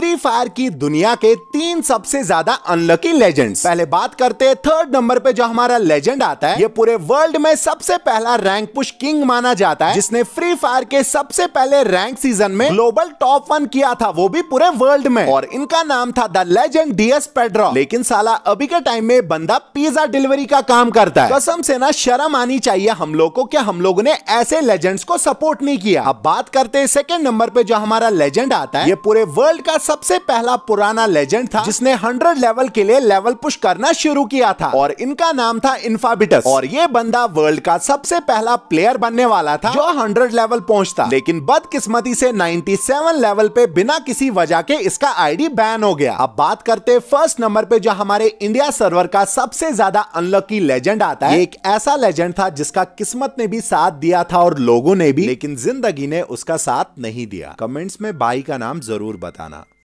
free fire की दुनिया के तीन सबसे ज्यादा अनलकी लेजेंड्स पहले बात करते हैं थर्ड नंबर पे जो हमारा लेजेंड आता है ये पूरे वर्ल्ड में सबसे पहला रैंक पुश किंग माना जाता है जिसने फ्री फायर के सबसे पहले रैंक सीजन में ग्लोबल टॉप वन किया था वो भी पूरे वर्ल्ड में और इनका नाम था द लेजेंड डीएस पेड्रो लेकिन साला अभी के टाइम में बंदा पिज्जा डिलीवरी का काम करता है कसम से ना शर्म आनी चाहिए हम लोग को क्या हम लोगों ने ऐसे लेजेंड्स को सपोर्ट नहीं किया अब बात करते हैं सेकेंड नंबर पे जो हमारा लेजेंड आता है ये पूरे वर्ल्ड का सबसे पहला पुराना लेजेंड था जिसने हंड्रेड लेवल के लिए लेवल पुश करना शुरू किया था और इनका नाम था इन्फाबिटस और ये बंदा वर्ल्ड का सबसे पहला प्लेयर बनने वाला था जो हंड्रेड लेवल पहुंचता लेकिन बदकिस्मती से 97 लेवल पे बिना किसी वजह के इसका आईडी बैन हो गया अब बात करते फर्स्ट नंबर पे जो हमारे इंडिया सर्वर का सबसे ज्यादा अनलकी लेजेंड आता है एक ऐसा लेजेंड था जिसका किस्मत ने भी साथ दिया था और लोगों ने भी लेकिन जिंदगी ने उसका साथ नहीं दिया कमेंट्स में बाई का नाम जरूर बताना